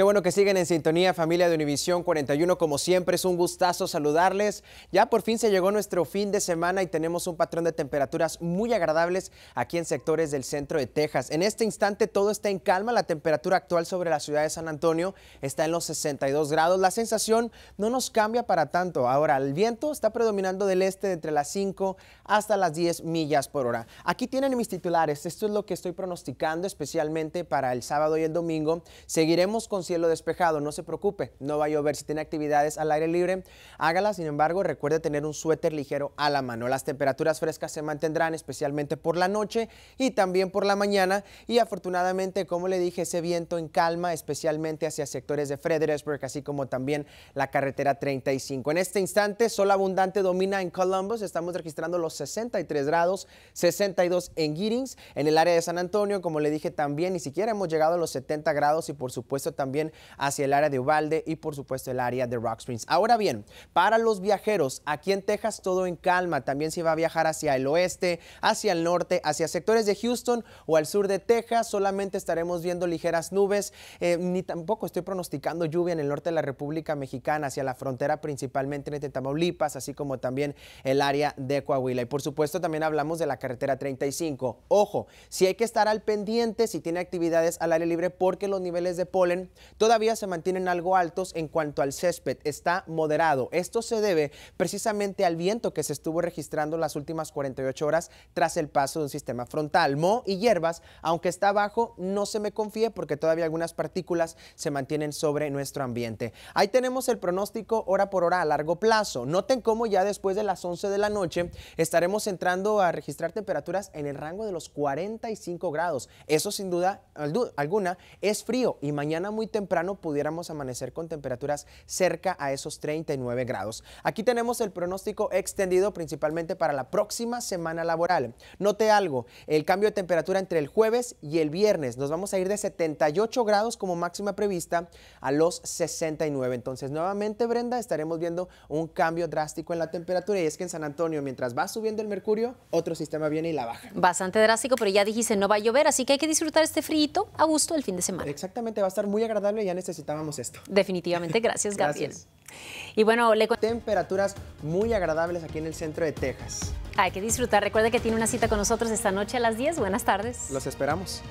Qué bueno que siguen en sintonía, familia de Univisión 41. Como siempre, es un gustazo saludarles. Ya por fin se llegó nuestro fin de semana y tenemos un patrón de temperaturas muy agradables aquí en sectores del centro de Texas. En este instante todo está en calma. La temperatura actual sobre la ciudad de San Antonio está en los 62 grados. La sensación no nos cambia para tanto. Ahora, el viento está predominando del este entre las 5 hasta las 10 millas por hora. Aquí tienen mis titulares. Esto es lo que estoy pronosticando, especialmente para el sábado y el domingo. Seguiremos con cielo despejado, no se preocupe, no va a llover. Si tiene actividades al aire libre, hágala. Sin embargo, recuerde tener un suéter ligero a la mano. Las temperaturas frescas se mantendrán especialmente por la noche y también por la mañana. Y afortunadamente, como le dije, ese viento en calma, especialmente hacia sectores de Fredericksburg, así como también la carretera 35. En este instante, sol abundante domina en Columbus. Estamos registrando los 63 grados, 62 en Giddings, en el área de San Antonio, como le dije también, ni siquiera hemos llegado a los 70 grados y por supuesto también hacia el área de Ubalde y por supuesto el área de Rock Springs. Ahora bien, para los viajeros, aquí en Texas todo en calma, también se va a viajar hacia el oeste, hacia el norte, hacia sectores de Houston o al sur de Texas, solamente estaremos viendo ligeras nubes, eh, ni tampoco estoy pronosticando lluvia en el norte de la República Mexicana, hacia la frontera principalmente entre Tamaulipas, así como también el área de Coahuila. Y por supuesto también hablamos de la carretera 35. Ojo, si hay que estar al pendiente, si tiene actividades al aire libre, porque los niveles de polen todavía se mantienen algo altos en cuanto al césped. Está moderado. Esto se debe precisamente al viento que se estuvo registrando las últimas 48 horas tras el paso de un sistema frontal. Mo y hierbas, aunque está bajo, no se me confíe porque todavía algunas partículas se mantienen sobre nuestro ambiente. Ahí tenemos el pronóstico hora por hora a largo plazo. Noten cómo ya después de las 11 de la noche estaremos entrando a registrar temperaturas en el rango de los 45 grados. Eso sin duda alguna es frío y mañana muy temprano pudiéramos amanecer con temperaturas cerca a esos 39 grados. Aquí tenemos el pronóstico extendido principalmente para la próxima semana laboral. Note algo, el cambio de temperatura entre el jueves y el viernes. Nos vamos a ir de 78 grados como máxima prevista a los 69. Entonces, nuevamente, Brenda, estaremos viendo un cambio drástico en la temperatura. Y es que en San Antonio, mientras va subiendo el mercurio, otro sistema viene y la baja. Bastante drástico, pero ya dijiste, no va a llover, así que hay que disfrutar este frío a gusto el fin de semana. Exactamente, va a estar muy agradable ya necesitábamos esto. Definitivamente, gracias, Gabriel. Y bueno, le temperaturas muy agradables aquí en el centro de Texas. Hay que disfrutar. recuerde que tiene una cita con nosotros esta noche a las 10. Buenas tardes. Los esperamos.